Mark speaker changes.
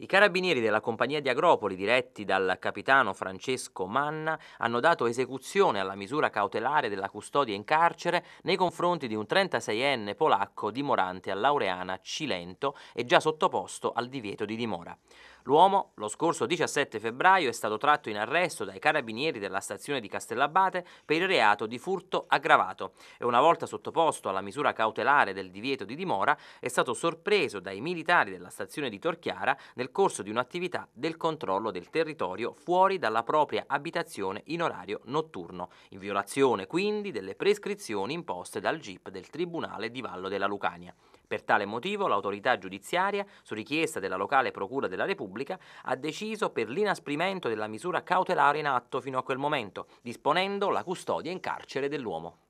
Speaker 1: I carabinieri della compagnia di Agropoli, diretti dal capitano Francesco Manna, hanno dato esecuzione alla misura cautelare della custodia in carcere nei confronti di un 36enne polacco dimorante a Laureana Cilento e già sottoposto al divieto di dimora. L'uomo, lo scorso 17 febbraio, è stato tratto in arresto dai carabinieri della stazione di Castellabate per il reato di furto aggravato e una volta sottoposto alla misura cautelare del divieto di dimora è stato sorpreso dai militari della stazione di Torchiara nel nel corso di un'attività del controllo del territorio fuori dalla propria abitazione in orario notturno, in violazione quindi delle prescrizioni imposte dal GIP del Tribunale di Vallo della Lucania. Per tale motivo l'autorità giudiziaria, su richiesta della locale Procura della Repubblica, ha deciso per l'inasprimento della misura cautelare in atto fino a quel momento, disponendo la custodia in carcere dell'uomo.